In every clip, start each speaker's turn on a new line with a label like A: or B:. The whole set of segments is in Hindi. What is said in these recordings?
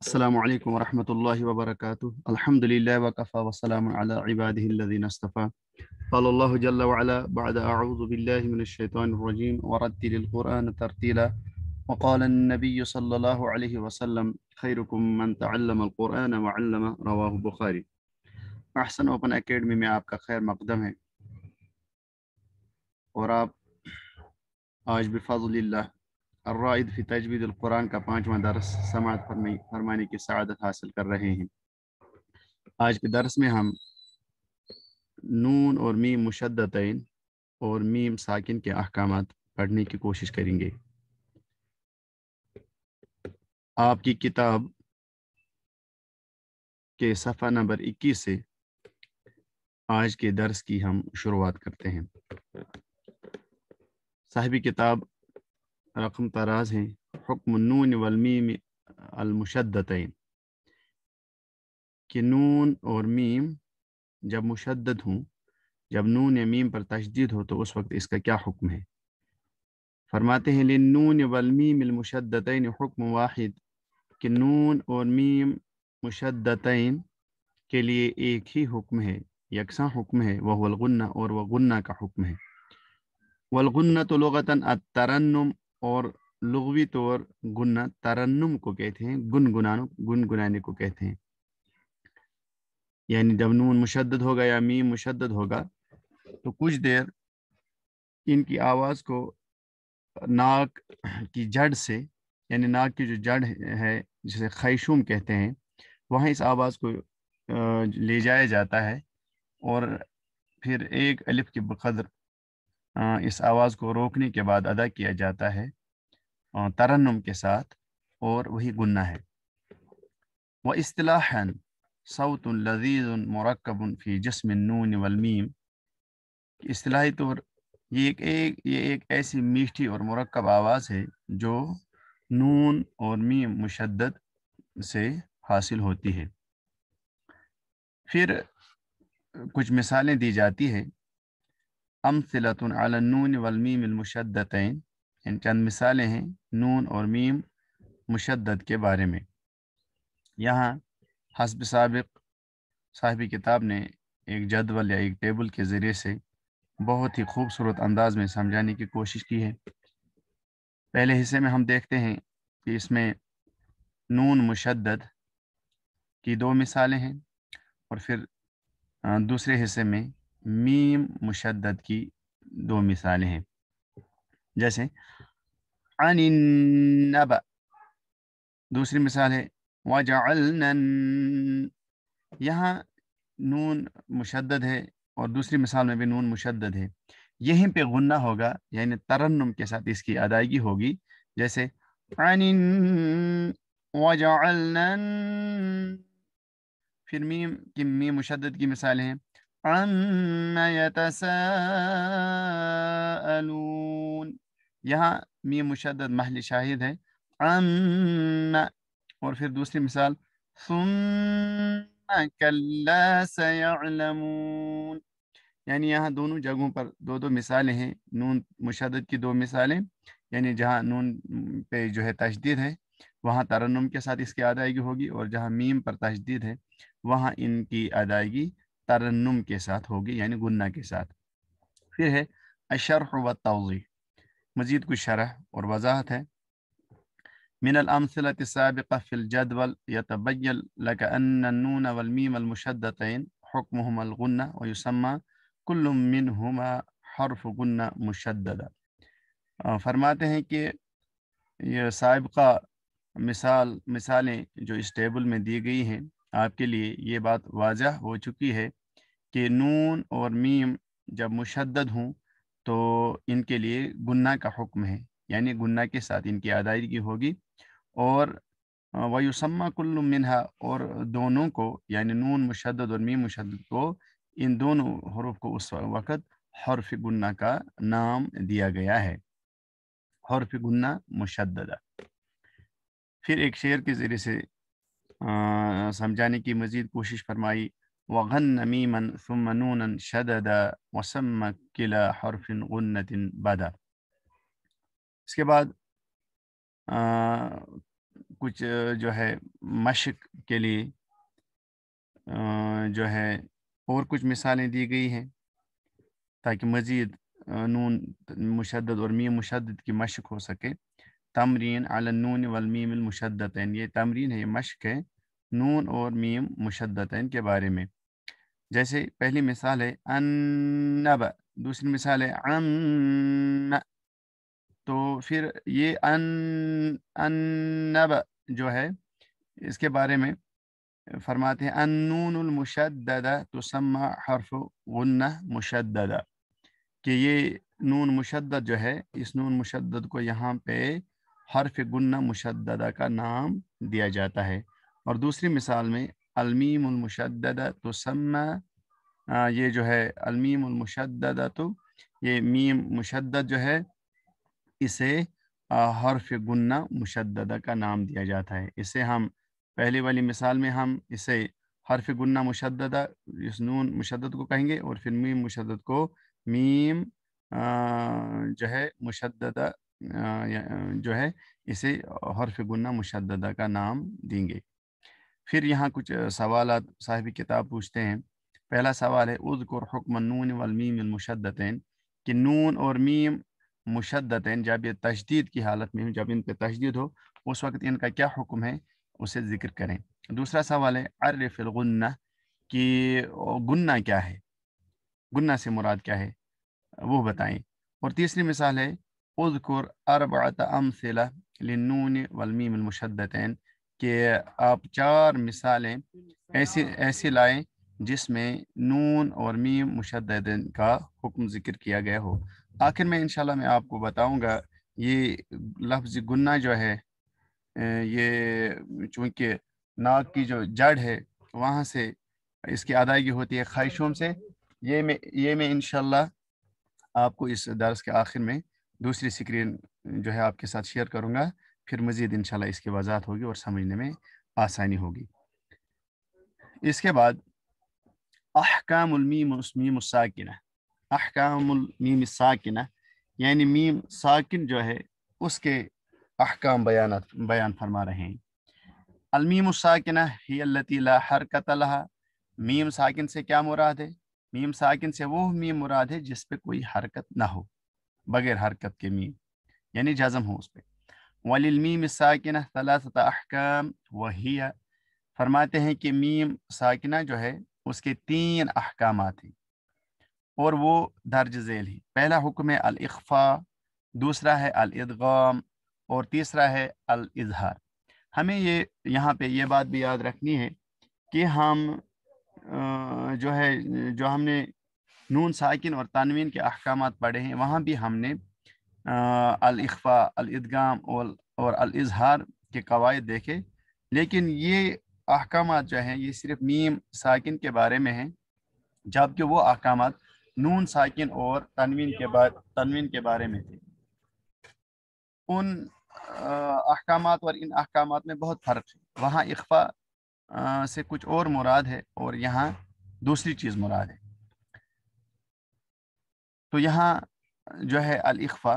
A: السلام عليكم ورحمة الله وبركاته الحمد لله وكفى وسلام على عباده الذين استفى قال الله جل وعلا بعد أعوذ بالله من الشيطان الرجيم ورتل القرآن ترتيلا وقال النبي صلى الله عليه وسلم خيركم من تعلم القرآن وعلم رواه بخاري أحسن ओपन एकेडमी में आपका खैर मकदम है और आप आज बिफाजुल्लाह अर्राइद फी तजवीद कुरान का पाँचवा दरस समात फरमाने की सदत हासिल कर रहे हैं आज के दरस में हम नून और मीम मुशद्दतन और मीम साकिन के अहकाम पढ़ने की कोशिश करेंगे आपकी किताब के सफ़ा नंबर इक्कीस से आज के दर्स की हम शुरुआत करते हैं साहिबी किताब रकम तराज हैं हकम नून वलमीम अलमुशद्दतैन कि नून और मीम जब मुशद्दत हों जब नून या मीम पर तशदीद हो तो उस वक्त इसका क्या हुक्म है फरमाते हैं लिन नून वलमीम अलमुशद्दतैन हुक्म वाहिद कि नून और मीम मुशद्दतैन के लिए एक ही हुक्म है यकसा हुक्म है वह वलगन्ना और वगन्ना का हुक्म है वलगन्ना तो लगता तरन्नम और लगवी तौर तो गुन्ना तरन्नुम को कहते हैं गुनगुनानो गुनगुनाने को कहते हैं यानी जब नून मुशद होगा या मीम मुशद होगा तो कुछ देर इनकी आवाज़ को नाक की जड़ से यानी नाक की जो जड़ है जिसे खैशुम कहते हैं वहाँ इस आवाज़ को ले जाया जाता है और फिर एक अलिफ के बकदर इस आवाज़ को रोकने के बाद अदा किया जाता है तरन्नम के साथ और वही गुन्ना है व असलाहन सऊत लजीज़ मरकब फ़ी जसम नून वलमीम असलाही तौर ये एक, एक ये एक ऐसी मीठी और मरकब आवाज़ है जो नून और मीम मुशद से हासिल होती है फिर कुछ मिसालें दी जाती है अमसिलतुन अलनून वलमीम अलमुशद्दतैन इन चंद मिसालें हैं नून और मीम मुशद्दत के बारे में यहाँ हसब सबक साहिब किताब ने एक जदवल या एक टेबल के ज़रिए से बहुत ही खूबसूरत अंदाज में समझाने की कोशिश की है पहले हिस्से में हम देखते हैं कि इसमें नून मुशद्दत की दो मिसालें हैं और फिर दूसरे हिस्से में मीम मुशद्दद की दो मिसालें हैं जैसे अनब दूसरी मिसाल है वजालन यहाँ नून मुशद्दद है और दूसरी मिसाल में भी नून मुशद्दद है यहीं पे गुन्ना होगा यानी तरन्नम के साथ इसकी अदायगी होगी जैसे अनिन फिर मीम की मीम मुशद्दद की मिसालें हैं عما يتساءلون यहाँ मी मुशद महल शाहिद है अम्मा और फिर दूसरी मिसाल सयालमून यानी यहाँ दोनों जगहों पर दो दो मिसालें हैं नून मुशद की दो मिसालें यानी जहाँ नून पे जो है तशदीद है वहाँ तरन्नम के साथ इसकी अदायगी होगी और जहाँ मीम पर तशदीद है वहाँ इनकी अदायगी तरन्नुम के साथ होगी यानी गुन्ना के साथ फिर है अशरह व तोज़ी मज़ीद कुछ शरह और वजाहत है मिनलमसलत सबक़ फ़िलजदवल यतबैल लकनून वलमीम अलमुशद्दतैन हकमहम अलगन्ना वसम्मा कुल्लुमिन हरफ गन्ना मुशद्दा फरमाते हैं कि यह सबका मिसाल मिसालें जो इस टेबल में दी गई हैं आपके लिए ये बात वाजह हो चुकी है कि नून और मीम जब मुशद्द हों तो इनके लिए गुन्ना का हुक्म है यानी गुन्ना के साथ इनकी अदायगी होगी और वयुसम्मा कुल्लु मिनहा और दोनों को यानि नून मुशद और मीम मुशद को इन दोनों हरूफ को उस वक़्त हरफ गुन्ना का नाम दिया गया है हरफ गुन्ना मुशद फिर एक शेर के ज़रिए से समझाने की मज़ीद कोशिश फरमाई वगन नमीमन फ़मनून शदद वसम किला हरफिन गन्नतिन बदा इसके बाद आ, कुछ जो है मशक के लिए जो है और कुछ मिसालें दी गई हैं ताकि मज़ीद नून मुशद और मी मुशद की मशक हो सके तमरीन अलनून वलमीम मुशद्दतन ये तमरीन है ये मश्क है नून और मीम मुशद्दतन के बारे में जैसे पहली मिसाल है अन्नब दूसरी मिसाल है अन्न तो फिर ये अन अनब जो है इसके बारे में फरमाते हैं तो सम्मा हरफ गन्ना मुशदा कि ये नून मुशद जो है इस नून मुशद को यहाँ पे हरफ गुन्ना मुशद्दा का नाम दिया जाता है और दूसरी मिसाल में अलमीमशद तो सन्ना ये जो है अलमीमशद्दा तो ये मीम मुशद जो है इसे हरफ गुन्ना मुशद का नाम दिया जाता है इसे हम पहले वाली मिसाल में हम इसे हर्फ गुन्ना मुशदा इस नून मुशद्द को कहेंगे और फिर मीम मुशद को मीम जो है मुशद्दा जो है इसे हरफ गुन्ना मुशदा का नाम देंगे फिर यहाँ कुछ सवाल साहिब किताब पूछते हैं पहला सवाल है कुर हुक्म नून वलमीम कि नून और मीम मुशदतन जब ये तशदीद की हालत में हो जब इन पर तशदीद हो उस वक्त इनका क्या हुक्म है उसे ज़िक्र करें दूसरा सवाल है अरफिलगन्ना कि गुन्ना क्या है गुन्ना से मुराद क्या है वो बताएं और तीसरी मिसाल है اذكر أربعة أمثلة للनून वलमीम المشدتين कि आप चार मिसालें ऐसी ऐसी लाएं जिसमें नून और मीम मुशद्दन का हुक्म जिक्र किया गया हो आखिर में इंशाल्लाह मैं आपको बताऊंगा ये लफ्ज़ गुन्ना जो है ये चूंकि नाक की जो जड़ है वहाँ से इसकी अदायगी होती है ख्वाहिशों से ये मैं ये मैं इन आपको इस दर्स के आखिर में दूसरी स्क्रीन जो है आपके साथ शेयर करूँगा फिर मज़ीद इंशाल्लाह इसकी वजाहत होगी और समझने में आसानी होगी इसके बाद अहकामीम साकिन अहकामीम साकिन यानी मीम साकिन जो है उसके अहकाम बयान बयान फरमा रहे हैं अलमीम साकिन ही अल्लतीला हरकत मीम साकिन से क्या मुराद है मीम साकिन से वो मीम मुराद है जिस पे कोई हरकत ना हो बगैर हरकत के मीम यानी जज़म हो उस पर वलीमीम साकिन अहकाम वही फरमाते हैं कि मीम साकिना जो है उसके तीन अहकाम हैं और वो दर्ज झेल हैं पहला हुक्म है अलफ़ा दूसरा है अलगाम और तीसरा है अलजहार हमें ये यहाँ पे ये बात भी याद रखनी है कि हम जो है जो हमने नून साकिन और तानवीन के अहकाम पढ़े हैं वहाँ भी हमने अलखफ़ा अलदगाम और और के कवायद देखे लेकिन ये अहकाम जो हैं ये सिर्फ नीम साकिन के बारे में हैं जबकि वो अहकाम नून साकिन और तनवीन के बारे तनवीन के बारे में थे उन अहकाम और इन अहकाम में बहुत फ़र्क है वहाँ इख्फा से कुछ और मुराद है और यहाँ दूसरी चीज़ मुराद है तो यहाँ जो है अलखफ़ा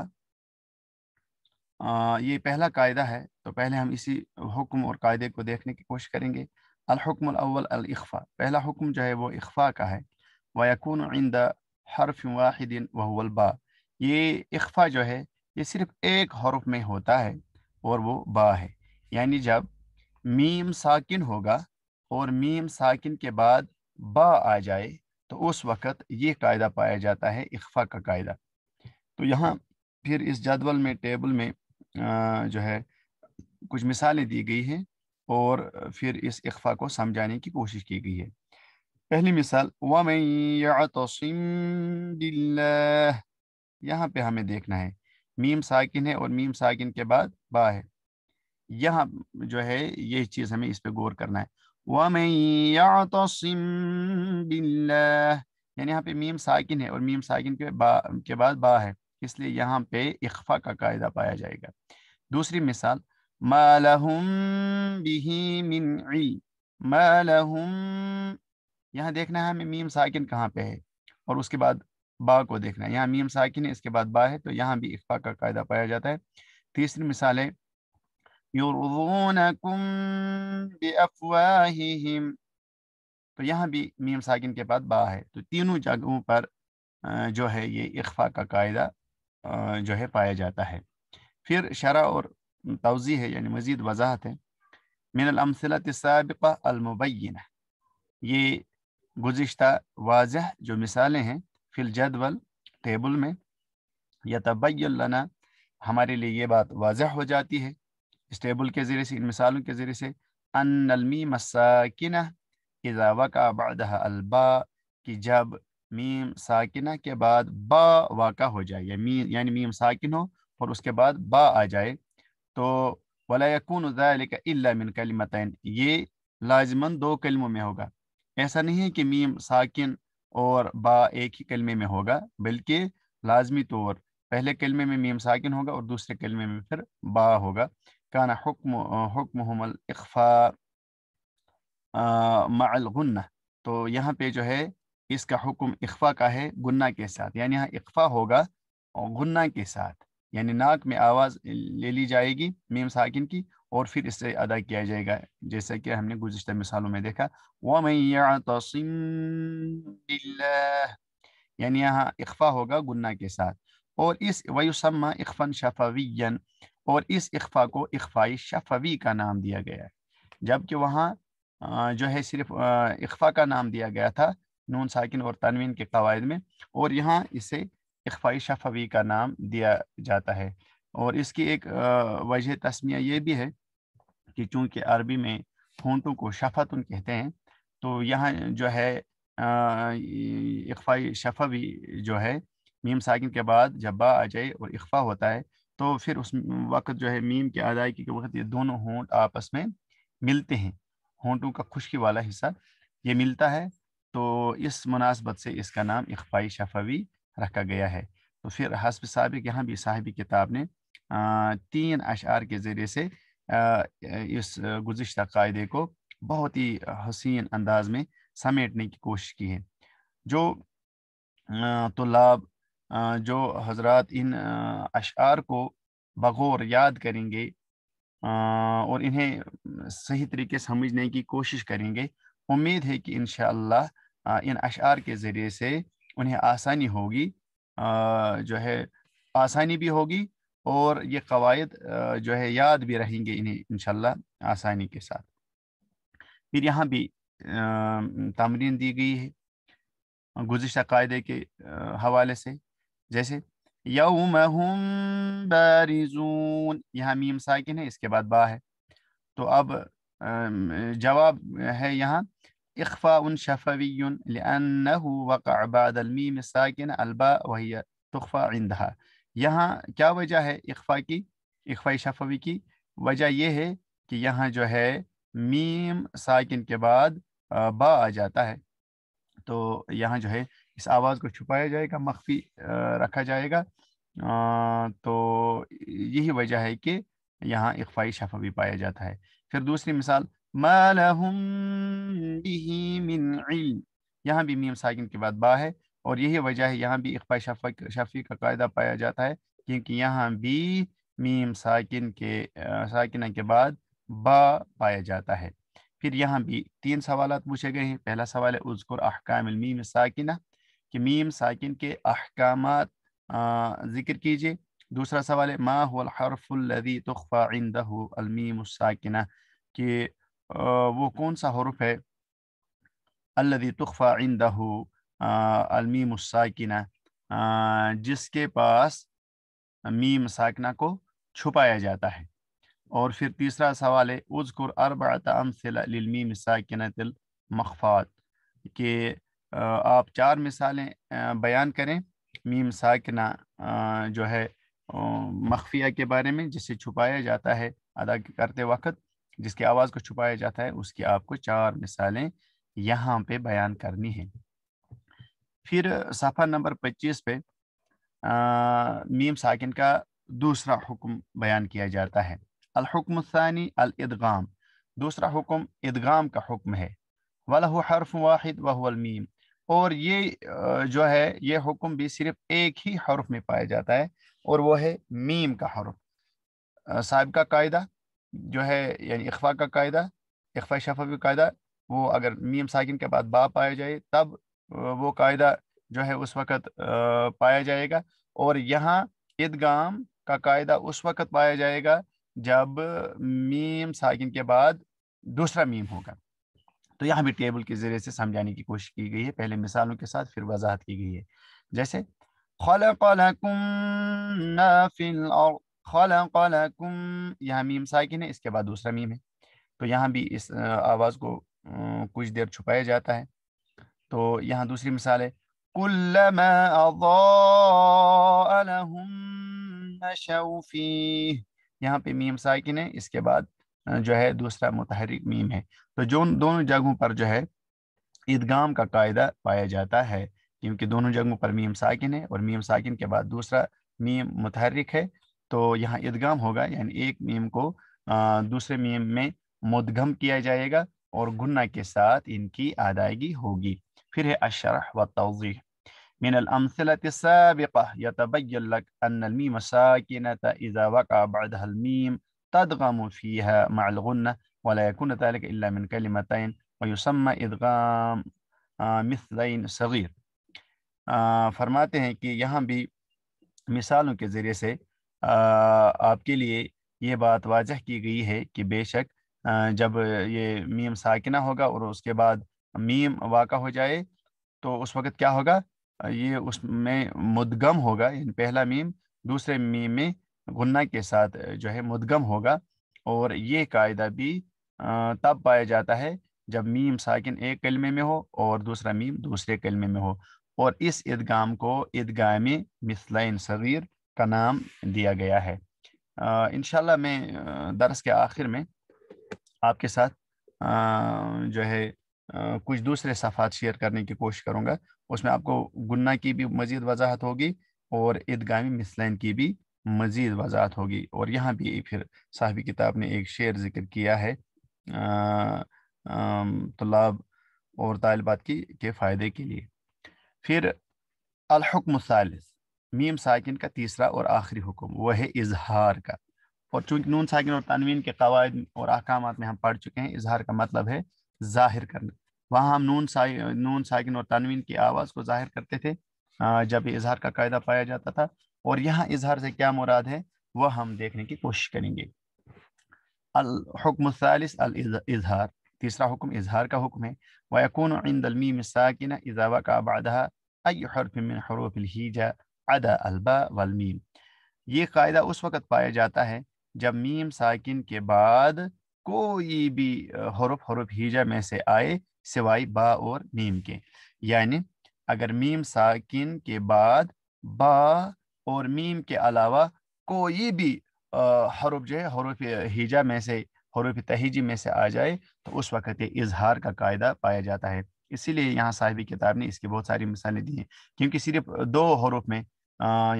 A: ये पहला कायदा है तो पहले हम इसी हुक्म और कायदे को देखने की कोशिश करेंगे अलहुक्म अव्वल अलखफ़ा पहला हुक्म जो है वो इखफा का है वकून आइंद हरफ वाहिदिन वहबा ये इखफा जो है ये सिर्फ़ एक हरफ में होता है और वो बा है यानी जब मीम साकिन होगा और मीम साकिन के बाद बा आ जाए तो उस वक़्त ये कायदा पाया जाता है इख्फा का कायदा तो यहाँ फिर इस जदवल में टेबल में जो है कुछ मिसालें दी गई हैं और फिर इस इख्फा को समझाने की कोशिश की गई है पहली मिसाल वमसिम यहाँ पे हमें देखना है मीम साकिन है और मीम साकिन के बाद बा है यहाँ जो है ये चीज़ हमें इस पर गौर करना है वमन यातसिम बिल्लाह यानी यहाँ पे मीम साकिन है और मीम साकिन के बा के बाद बा है इसलिए यहाँ पे इख्फा का कायदा पाया जाएगा दूसरी मिसाल मालहुम बिही मिन मालहुम यहाँ देखना है हमें मीम साकिन कहाँ पे है और उसके बाद बा को देखना है यहाँ मीम साकिन है इसके बाद बा है तो यहाँ भी इख्फा का कायदा पाया जाता है तीसरी मिसाल है युर्दूनकुम बेअफवाहिहिम तो यहाँ भी मीम साकिन के बाद बा है तो तीनों जगहों पर जो है ये इख्फा का कायदा जो है पाया जाता है फिर शरा और तोज़ी है यानी मज़ीद वजाहत है मिनलमसलतबिकालमुबैन ये गुज्त वाज जो मिसालें हैं फिल जदवल टेबल में या तबैना हमारे लिए ये बात वाजह हो जाती है इस टेबल के ज़रिए से इन मिसालों के ज़रिए से अनमी मसाकिना इजावा का बदह अलबा कि जब मीम साकिना के बाद बा वाक़ हो जाए या मी यानी मीम साकिन हो और उसके बाद बा आ जाए तो वलाकून मिन कलमतन ये लाजमन दो कलमों में होगा ऐसा नहीं है कि मीम साकिन और बा एक ही कलमे में होगा बल्कि लाजमी तौर पहले कलमे में मीम साकिन होगा और दूसरे कलमे में फिर बा होगा كان حكم حكمهم الإخفاء مع الغन्ना तो यहाँ पे जो है इसका हुक्म इख्फा का है गुन्ना के साथ यानी यहाँ इख्फा होगा और गुन्ना के साथ यानी नाक में आवाज़ ले ली जाएगी मीम साकिन की और फिर इसे अदा किया जाएगा जैसा कि हमने गुजशत मिसालों में देखा वसम यानी यहाँ इख्फा होगा गुन्ना के साथ और इस वयुसम्मा इख्फन शफावियन और इस इख्फा को इख्फाई शफवी का नाम दिया गया है जबकि वहाँ जो है सिर्फ इख्फा का नाम दिया गया था नून साकिन और तनवीन के कवायद में और यहाँ इसे इख्फाई शफवी का नाम दिया जाता है और इसकी एक वजह तस्मिया ये भी है कि चूँकि अरबी में होंटों को शफातुन कहते हैं तो यहाँ जो है इख्फाई शफवी जो है मीम साकिन के बाद जब बा आ जाए और इख्फा होता है तो फिर उस वक़्त जो है मीम की अदायगी के वक्त ये दोनों होंठ आपस में मिलते हैं होंठों का खुशकी वाला हिस्सा ये मिलता है तो इस मुनासबत से इसका नाम इखफाई शफवी रखा गया है तो फिर हसब साहब यहाँ भी साहिबी किताब ने तीन अशार के ज़रिए से इस गुज्त कायदे को बहुत ही हसीन अंदाज में समेटने की कोशिश की है जो तो लाभ जो हजरत इन अशार को बगौर याद करेंगे और इन्हें सही तरीके समझने की कोशिश करेंगे उम्मीद है कि इन इन अशार के ज़रिए से उन्हें आसानी होगी जो है आसानी भी होगी और ये कवायद जो है याद भी रहेंगे इन्हें इन आसानी के साथ फिर यहाँ भी तमरीन दी गई है गुज्त कायदे के हवाले से जैसे यौम बारिजून यहाँ मीम साकिन है इसके बाद बा है तो अब जवाब है यहाँ इखफ़ा शफ़वी वक़ साकिन अलबा वही तखफ़ा इंदा यहाँ क्या वजह है इखफ़ा की इखफ़ा शफ़वी की वजह यह है कि यहाँ जो है मीम साकिन के बाद बा आ जाता है तो यहाँ जो है इस आवाज़ को छुपाया जाएगा मख्फी रखा जाएगा तो यही वजह है कि यहाँ इकफाई शफा भी पाया जाता है फिर दूसरी मिसाल मिन यहाँ भी मीम साकिन के बाद बा है और यही वजह है यहाँ भी इकफाई शफा शफी का कायदा पाया जाता है क्योंकि यहाँ भी मीम साकिन के साकिन के बाद बा पाया जाता है फिर यहाँ भी तीन सवाल पूछे गए हैं पहला सवाल है उजकुर अहकाम मीम साकिना कि मीम साकिन के अहकाम ज़िक्र कीजिए दूसरा सवाल है मा हरफ़ुल्लदी तोफ़ाइंदमीम साकिना कि वो कौन सा हरफ है अल्लदी तोफ़ाइंदमीम साकिना जिसके पास मीम साकना को छुपाया जाता है और फिर तीसरा सवाल है उजकुर अरबात अमसमीम तिल मखफ़ात के आप चार मिसालें बयान करें मीम साकना जो है मखफिया के बारे में जिसे छुपाया जाता है अदा करते वक्त जिसकी आवाज़ को छुपाया जाता है उसकी आपको चार मिसालें यहाँ पे बयान करनी है फिर सफ़ा नंबर 25 पे आ, मीम साकिन का दूसरा हुक्म बयान किया जाता है अलहुक्म सानी अलदगाम दूसरा हुक्म इदगाम का हुक्म है वलह हरफ वाहिद वहमीम और ये जो है ये हुक्म भी सिर्फ एक ही हरफ में पाया जाता है और वो है मीम का हरफ साहब का कायदा जो है यानी अखवा का कायदा अखवा शफा का कायदा वो अगर मीम साकिन के बाद बा पाया जाए तब वो कायदा जो है उस वक़्त पाया जाएगा और यहाँ ईदगाम का कायदा उस वक़्त पाया जाएगा जब मीम साकिन के बाद दूसरा मीम होगा तो यहाँ भी टेबल के जरिए से समझाने की कोशिश की गई है पहले मिसालों के साथ फिर वजाहत की गई है जैसे यहाँ मीम साकिन है इसके बाद दूसरा मीम है तो यहाँ भी इस आवाज़ को कुछ देर छुपाया जाता है तो यहाँ दूसरी मिसाल है كلما أضاء لهم فيه यहाँ पे मीम साकिन है इसके बाद जो है दूसरा मुतहरिक मीम है तो जो दोनों जगहों पर जो है ईदगाम का कायदा पाया जाता है क्योंकि दोनों जगहों पर मीम साकिन है और मीम साकिन के बाद दूसरा मीम मुतहरिक है तो यहाँ ईदगाम होगा यानी एक मीम को दूसरे मीम में मुदगम किया जाएगा और गुन्ना के साथ इनकी अदायगी होगी फिर है अशरह व तोज़ी من الأمثلة السابقة يتبين لك أن الميم ساكنة إذا وقع بعدها الميم تدغم فيها مع الغنة ولا يكون ذلك إلا من كلمتين ويسمى إدغام مثلين صغير फरमाते हैं कि यहाँ भी मिसालों के ज़रिए से आपके लिए ये बात वाजह की गई है कि बेशक जब ये मीम साकिना होगा और उसके बाद मीम वाक़ हो जाए तो उस वक़्त क्या होगा ये उसमें मुदगम होगा पहला मीम दूसरे मीम में गुन्ना के साथ जो है मुदगम होगा और ये कायदा भी तब पाया जाता है जब मीम साकिन एक कलमे में हो और दूसरा मीम दूसरे कलमे में हो और इस ईदगाम को ईदगाम मिसलाइन सगीर का नाम दिया गया है इन मैं दरस के आखिर में आपके साथ आ, जो है आ, कुछ दूसरे सफ़ात शेयर करने की कोशिश करूँगा उसमें आपको गुन्ना की भी मज़ीद वजाहत होगी और ईदगामी मिसलाइन की भी मज़ीद वजाहत होगी और यहाँ भी फिर साहबी किताब ने एक शेर ज़िक्र किया है तलाब और तलबात की के फ़ायदे के लिए फिर अलहुक्म सालिस मीम साकिन का तीसरा और आखिरी हुक्म वह है इजहार का और चूंकि नून साकिन और तनवीन के कवायद और अहकाम में हम पढ़ चुके हैं इजहार का मतलब है ज़ाहिर करना वहाँ हम नून सा नून साकिन और तनवीन की आवाज़ को ज़ाहिर करते थे जब इजहार का कायदा पाया जाता था और यहाँ इजहार से क्या मुराद है वह हम देखने की कोशिश करेंगे अलहुकम सालिस अल इजहार तीसरा हुक्म इजहार का हुक्म है वयकून इंदलमी साकिन इजावा का बादहा अयरफिन हरूफिलहीजा अदा अलबा वलमीम ये कायदा उस वक़्त पाया जाता है जब मीम साकिन के बाद कोई भी हरूफ हरूफ हीजा में से आए सिवाय बा और मीम के यानी अगर मीम साकिन के बाद बा और मीम के अलावा कोई भी हरूफ जो है हरूफ हिजा में से हरूफ तहिजी में से आ जाए तो उस वक़्त ये इजहार का कायदा पाया जाता है इसीलिए यहाँ साहिबी किताब ने इसकी बहुत सारी मिसालें दी हैं क्योंकि सिर्फ दो हरूफ में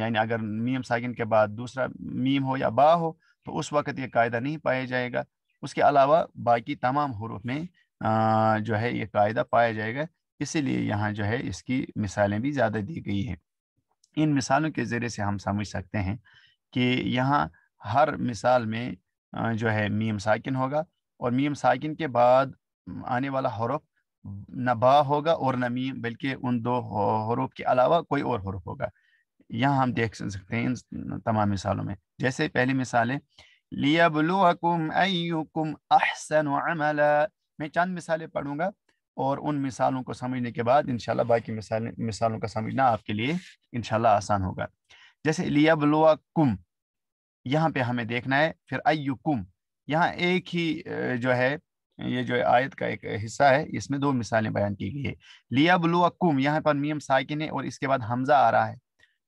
A: यानी अगर मीम सागिन के बाद दूसरा मीम हो या बा हो तो उस वक़्त ये कायदा नहीं पाया जाएगा उसके अलावा बाकी तमाम हरूफ में आ, जो है ये कायदा पाया जाएगा इसीलिए यहाँ जो है इसकी मिसालें भी ज़्यादा दी गई हैं इन मिसालों के ज़रिए से हम समझ सकते हैं कि यहाँ हर मिसाल में जो है मीम साकिन होगा और मीम साकिन के बाद आने वाला हरूफ न बा होगा और न मीम बल्कि उन दो हरूफ के अलावा कोई और हरूफ होगा यहाँ हम देख सकते हैं इन तमाम मिसालों में जैसे पहली मिसाल है लियाबलुकुम अयुकुम अहसन अमला मैं चंद मिसालें पढ़ूंगा और उन मिसालों को समझने के बाद इनशाला बाकी मिसाल मिसालों का समझना आपके लिए इनशाला आसान होगा जैसे लियाबलुआ कुम यहाँ पे हमें देखना है फिर अयु कुम यहाँ एक ही जो है ये जो आयत का एक हिस्सा है इसमें दो मिसालें बयान की गई है लिया बलुआ कुम यहाँ पर मीम साकिन है और इसके बाद हमजा आ रहा है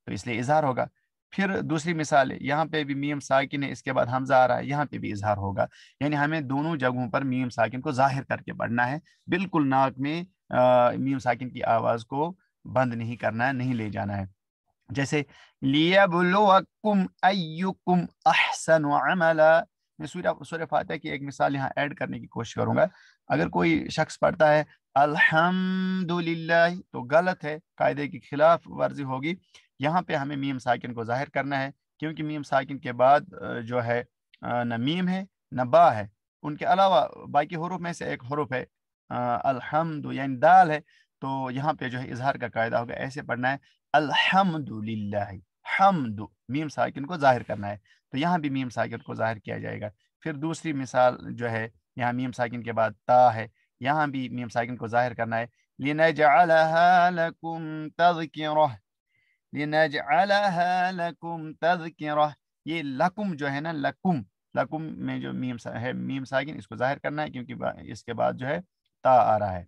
A: तो इसलिए इजहार होगा फिर दूसरी मिसाल है यहाँ पे भी मीम साकिन है इसके बाद हमजा आ रहा है यहाँ पे भी इजहार होगा यानी हमें दोनों जगहों पर मीम साकिन को जाहिर करके पढ़ना है बिल्कुल नाक में आ, मीम साकिन की आवाज़ को बंद नहीं करना है नहीं ले जाना है जैसे मैं सूर्य फातह की एक मिसाल यहाँ ऐड करने की कोशिश करूंगा अगर कोई शख्स पढ़ता है अल्हम्दुलिल्लाह तो गलत है कायदे के खिलाफ वर्जी होगी यहाँ पे हमें मीम साकिन को ज़ाहिर करना है क्योंकि मीम साकिन के बाद जो है न मीम है न बा है उनके अलावा बाकी हरूफ में से एक हरूफ है अलहमद यानी दाल है तो यहाँ पे जो है इजहार का कायदा होगा ऐसे पढ़ना है अलहमदुल्ला हमद मीम साकिन को ज़ाहिर करना है तो यहाँ भी मीम साकिन को ज़ाहिर किया जाएगा फिर दूसरी मिसाल जो है यहाँ मीम साकिन के बाद ता है यहाँ भी मीम साकिन को ज़ाहिर करना है लकुम ये लकुम जो है ना लकुम लकुम में जो मीम सा है मीम सागिन इसको जाहिर करना है क्योंकि इसके बाद जो है ता आ रहा है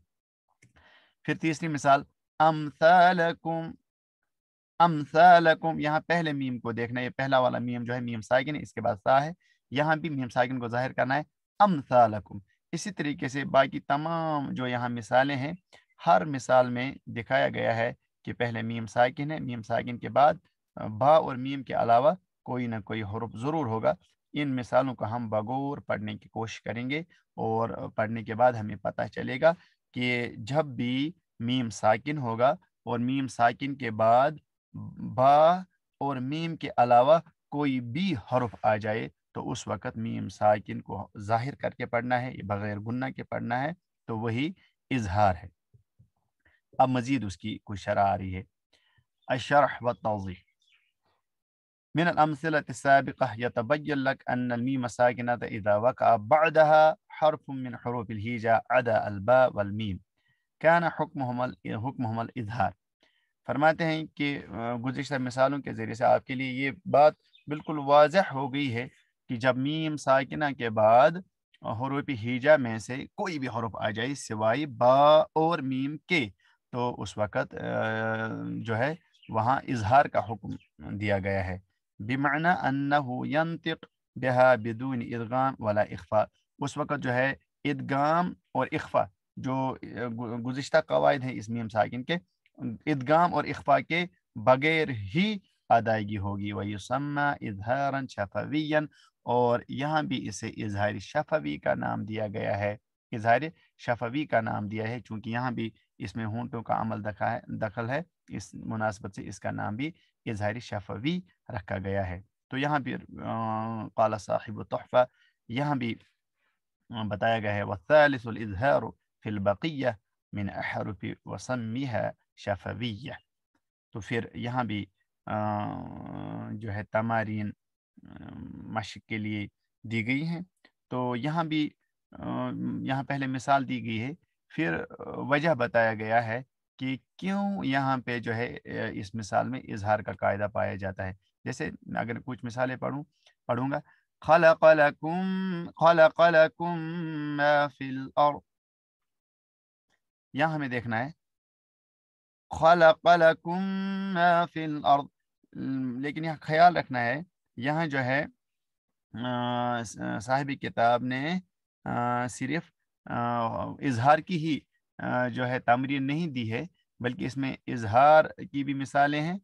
A: फिर तीसरी मिसाल अमथलकुम अमथलकुम यहाँ पहले मीम को देखना है पहला वाला मीम जो है मीम सागिन इसके बाद ता है यहाँ भी मीम सागिन को जाहिर करना है अमथलकुम इसी तरीके से बाकी तमाम जो यहाँ मिसालें हैं हर मिसाल में दिखाया गया है कि पहले मीम साकिन है मीम साकिन के बाद बा और मीम के अलावा कोई ना कोई हरूफ ज़रूर होगा इन मिसालों को हम बगौर पढ़ने की कोशिश करेंगे और पढ़ने के बाद हमें पता चलेगा कि जब भी मीम साकिन होगा और मीम साकिन के बाद बा और मीम के अलावा कोई भी हरफ आ जाए तो उस वक़्त मीम साकिन को जाहिर करके पढ़ना है बग़ैर गुन्ना के पढ़ना है तो वही इजहार है अब मज़ीद उसकी कोई शरह आ रही है अशरह व तोज़ी من الأمثلة السابقة يتبين لك أن الميم الساكنة إذا وقع بعدها حرف من حروف الهجاء عدا الباء والميم كان حكمهما حكمهم الإظهار ہیں کہ گزشتہ مثالوں کے ذریعے سے से کے لیے یہ بات بالکل واضح ہو گئی ہے کہ جب میم ساکنہ کے بعد حروف हिजा میں سے کوئی بھی हरूफ आ جائے سوائے با اور میم کے तो उस वक़्त जो है वहाँ इजहार का हुक्म दिया गया है बिमाना अन्नतिक बेहा बिदून इदगाम वाला इख्फा उस वक़्त जो है इदगाम और इख्फा जो गुज्त कवायद हैं इसमी हम साकिन के इदगाम और इख्फा के बगैर ही अदायगी होगी वही सम्मा इजहारन शफवियन और यहाँ भी इसे इजहार शफवी का नाम दिया गया है इजहार शफवी का नाम दिया है चूँकि यहाँ भी इसमें होंटों का अमल दखा है दखल है इस मुनासबत से इसका नाम भी इजहार शफवी रखा गया है तो यहाँ भी काला साहिब तोहफ़ा यहाँ भी बताया गया है वसालसलजहर फिलबकिया मिन अहरुफी वसमी है शफवी तो फिर यहाँ भी जो है तमारीन मशक के लिए दी गई हैं तो यहाँ भी यहाँ पहले मिसाल दी गई है फिर वजह बताया गया है कि क्यों यहाँ पे जो है इस मिसाल में इजहार का कायदा पाया जाता है जैसे अगर कुछ मिसालें पढ़ूँ पढ़ूंगा यहाँ हमें देखना है लेकिन यहाँ ख्याल रखना है यहाँ जो है साहिब किताब ने सिर्फ इजहार की ही जो है तमरी नहीं दी है बल्कि इसमें इजहार की भी मिसालें हैं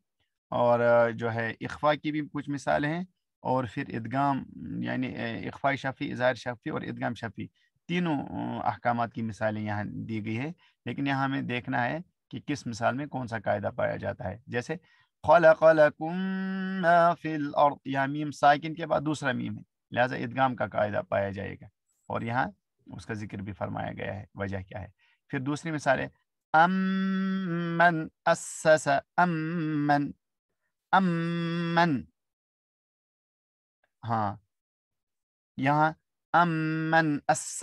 A: और जो है इकफा की भी कुछ मिसालें हैं और फिर इदगाम यानी इख्फा शफ़ी इजहार शफ़ी और इदगाम शफ़ी तीनों अहकाम की मिसालें यहाँ दी गई है लेकिन यहाँ हमें देखना है कि किस मिसाल में कौन सा कायदा पाया जाता है जैसे फिल और यहाँ मीम साकिन के बाद दूसरा मीम है लिहाजा इदगाम का कायदा पाया जाएगा और यहाँ उसका जिक्र भी फरमाया गया है वजह क्या है फिर दूसरी मिसाल अमन अमन अमन हाँ यहाँ अमन अस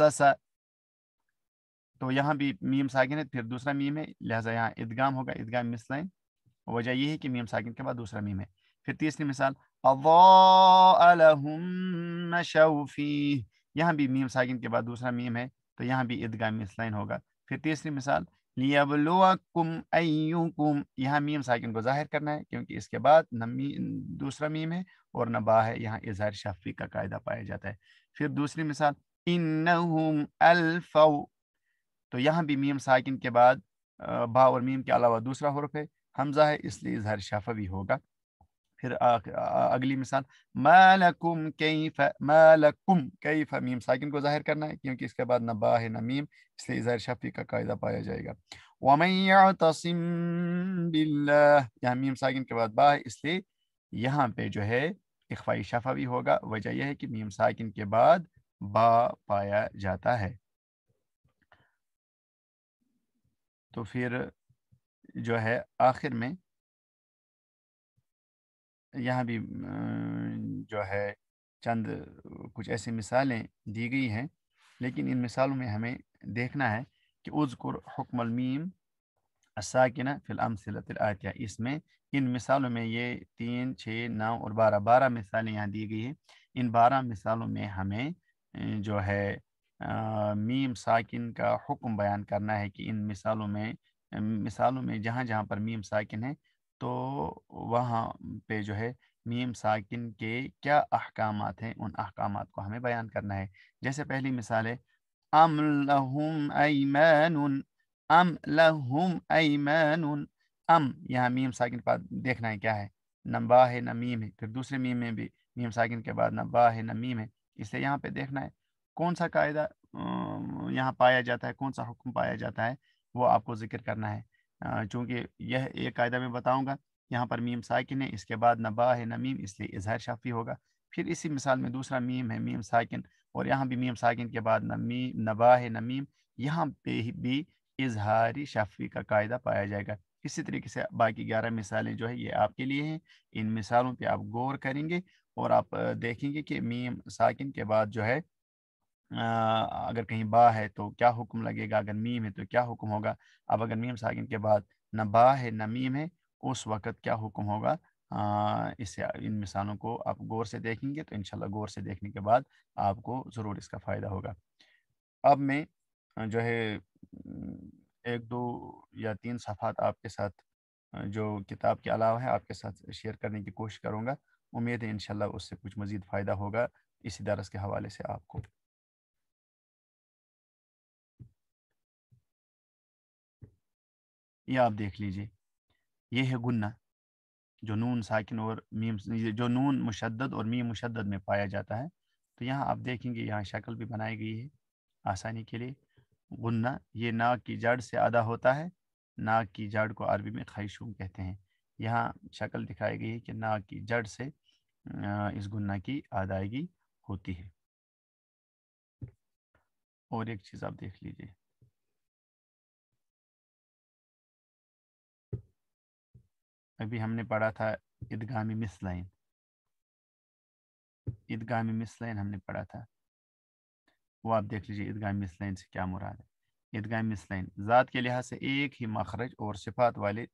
A: तो यहाँ भी मीम सागिन है फिर दूसरा मीम है लिहाजा यहाँ ईदगाम होगा ईदगाम मिसलाइन वजह यह है कि मीम सागिन के बाद दूसरा मीम है फिर तीसरी मिसाल अवाहम यहाँ भी मीम साकिन के बाद दूसरा मीम है तो यहाँ भी ईदगाह मिस लाइन होगा फिर तीसरी मिसाल लियाबलुआकुम अयुकुम यहाँ मीम साकिन को जाहिर करना है क्योंकि इसके बाद न मी, दूसरा मीम है और न बा है यहाँ इजहार शफी का कायदा पाया जाता है फिर दूसरी मिसाल इन अलफ़ तो यहाँ भी मीम साकिन के बाद बा और मीम के अलावा दूसरा हरफ है हमजा है इसलिए इजहार भी होगा फिर अगली मिसाल मालकुम कैफ मालकुम कैफ मीम साकिन को जाहिर करना है क्योंकि इसके बाद ना बा है मीम इसलिए इजहर शफी का कायदा पाया जाएगा यहाँ मीम साकिन के बाद बा है इसलिए यहाँ पे जो है इखवाई शफा भी होगा वजह यह है कि मीम साकिन के बाद बा पाया जाता है तो फिर जो है आखिर में यहाँ भी जो है चंद कुछ ऐसी मिसालें दी गई हैं लेकिन इन मिसालों में हमें देखना है कि उजकुर हकमलमीम असाकिन आतिया इसमें इन मिसालों में ये तीन छः नौ और बारह बारह मिसालें यहाँ दी गई हैं इन बारह मिसालों में हमें जो है आ, मीम साकिन का हुक्म बयान करना है कि इन मिसालों में मिसालों में जहाँ जहाँ पर मीम साकिन है तो वहाँ पे जो है मीम साकिन के क्या अहकाम हैं उन अहकाम को हमें बयान करना है जैसे पहली मिसाल है अम लहुम ऐमन अम लहुम ऐमन अम यहाँ मीम साकिन के देखना है क्या है नबा है न मीम है फिर दूसरे मीम में भी मीम साकिन के बाद नबा है न मीम है इसे यहाँ पे देखना है कौन सा कायदा यहाँ पाया जाता है कौन सा हुक्म पाया जाता है वो आपको जिक्र करना है चूँकि यह एक कायदा मैं बताऊँगा यहाँ पर मीम साकिन है इसके बाद नबा है नमीम इसलिए इजहार शाफी होगा फिर इसी मिसाल में दूसरा मीम है मीम साकिन और यहाँ भी मीम साकिन के बाद नमी नबा है नमीम यहाँ पे भी इजहारी शाफी का कायदा पाया जाएगा इसी तरीके से बाकी ग्यारह मिसालें जो है ये आपके लिए हैं इन मिसालों पर आप गौर करेंगे और आप देखेंगे कि मीम साकिन के बाद जो है अगर कहीं बा है तो क्या हुक्म लगेगा अगर मीम है तो क्या हुक्म होगा अब अगर मीम साकिन के बाद न बा है न मीम है उस वक़्त क्या हुक्म होगा आ, इससे इन मिसालों को आप गौर से देखेंगे तो इनशाला गौर से देखने के बाद आपको ज़रूर इसका फ़ायदा होगा अब मैं जो है एक दो या तीन सफ़ात आपके साथ जो किताब के अलावा है आपके साथ शेयर करने की कोशिश करूँगा उम्मीद है इनशाला उससे कुछ मज़ीद फ़ायदा होगा इसी दरस के हवाले से आपको ये आप देख लीजिए ये है गुन्ना जो नून साकिन और मीम जो नून मुशद और मीम मुशद में पाया जाता है तो यहाँ आप देखेंगे यहाँ शक्ल भी बनाई गई है आसानी के लिए गुन्ना ये नाक की जड़ से आधा होता है नाक की जड़ को अरबी में खैशूम कहते हैं यहाँ शक्ल दिखाई गई है कि नाक की जड़ से इस गुन्ना की अदायगी होती है और एक चीज़ आप देख लीजिए अभी हमने पढ़ा था ईदगामी मिसलाइन ईदगामी मिसलाइन हमने पढ़ा था वो आप देख लीजिए ईदगामी मिसलाइन से क्या मुराद है ईदगामी मिसलाइन ज़ात के लिहाज से एक ही मखरज और सिफात वाले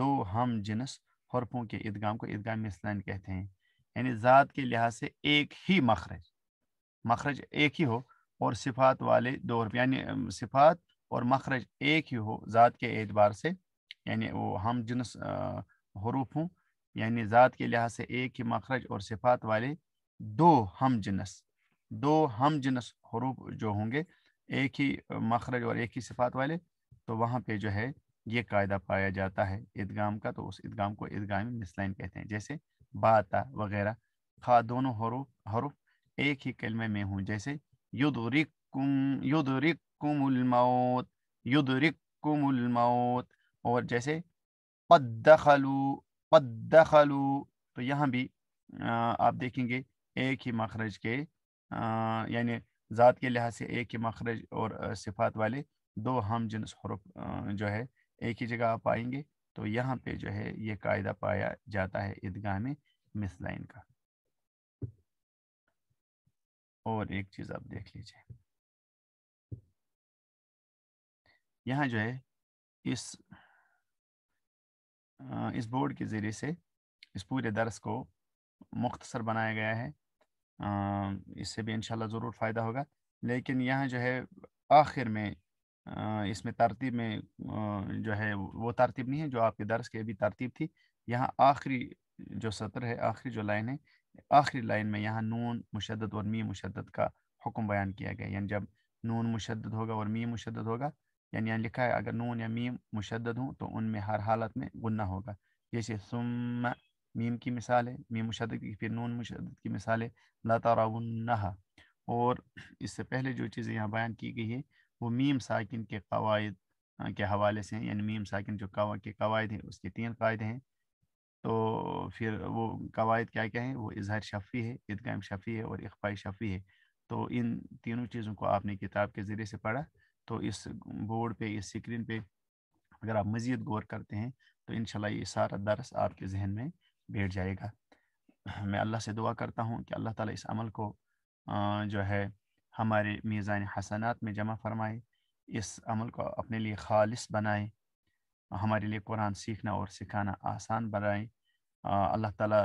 A: दो हम जिनस हरफों के ईदगाम को ईदगामी मिसलान कहते हैं यानी ज़ात के लिहाज से एक ही मखरज मखरज एक ही हो और सिफात वाले दो यानी सिफात और मखरज एक ही हो ज़ात के एतबार से यानी वो हम जिनस हरूफ हूँ यानी ज़ात के लिहाज से एक ही मखरज और सिफात वाले दो हम जिनस दो हम जिनस हरूफ जो होंगे एक ही मखरज और एक ही सिफात वाले तो वहाँ पे जो है ये कायदा पाया जाता है ईदगाम का तो उस ईदगाम को ईदगाह मिसलाइन कहते हैं जैसे बाता वगैरह खा दोनों हरूफ हरूफ एक ही कलमे में हूँ जैसे युदरिकुम युदरिकुमुल मौत युदरिकुमुल मौत और जैसे पद दखलू तो यहाँ भी आप देखेंगे एक ही मखरज के यानी ज़ात के लिहाज से एक ही मखरज और सिफात वाले दो हम जिनस हरूफ जो है एक ही जगह आप आएंगे तो यहाँ पे जो है ये कायदा पाया जाता है ईदगाह में मिस लाइन का और एक चीज़ आप देख लीजिए यहाँ जो है इस इस बोर्ड के ज़रिए से इस पूरे दर्स को मुख्तसर बनाया गया है इससे भी इंशाल्लाह ज़रूर फ़ायदा होगा लेकिन यहाँ जो है आखिर में इसमें तरतीब में जो है वो तरतीब नहीं है जो आपके दर्स के अभी तरतीब थी यहाँ आखिरी जो सत्र है आखिरी जो लाइन है आखिरी लाइन में यहाँ नून मुशद और मी मुशद का हुक्म बयान किया गया यानी जब नून मुशद होगा और मी मुशद होगा यानी यहाँ लिखा है अगर नून या मीम मुशद हूँ तो उनमें हर हालत में गुन्ना होगा जैसे सुम मीम की मिसाल है मीम मुशद की फिर नून मुशद की मिसाल है लतारा और इससे पहले जो चीज़ें यहाँ बयान की गई है वो मीम साकिन के कवायद के हवाले से हैं यानी मीम साकिन जो कवा के कवायद हैं उसके तीन कायदे हैं तो फिर वो कवायद क्या क्या हैं वो इजहार शफ़ी है ईदगाम शफ़ी है और इखफाई शफ़ी है तो इन तीनों चीज़ों को आपने किताब के ज़रिए से पढ़ा तो इस बोर्ड पे इस स्क्रीन पे अगर आप मज़ीद गौर करते हैं तो इन ये सारा दरस आपके जहन में बैठ जाएगा मैं अल्लाह से दुआ करता हूँ कि अल्लाह ताला इस अमल को जो है हमारे मीज़ान हसनात में जमा फरमाए इस अमल को अपने लिए खालिस बनाए हमारे लिए कुरान सीखना और सिखाना आसान बनाए अल्लाह ताला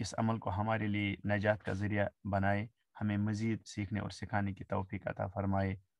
A: इस अमल को हमारे लिए नजात का ज़रिया बनाए हमें मज़ीद सीखने और सिखाने की तोफ़ी अता फ़रमाए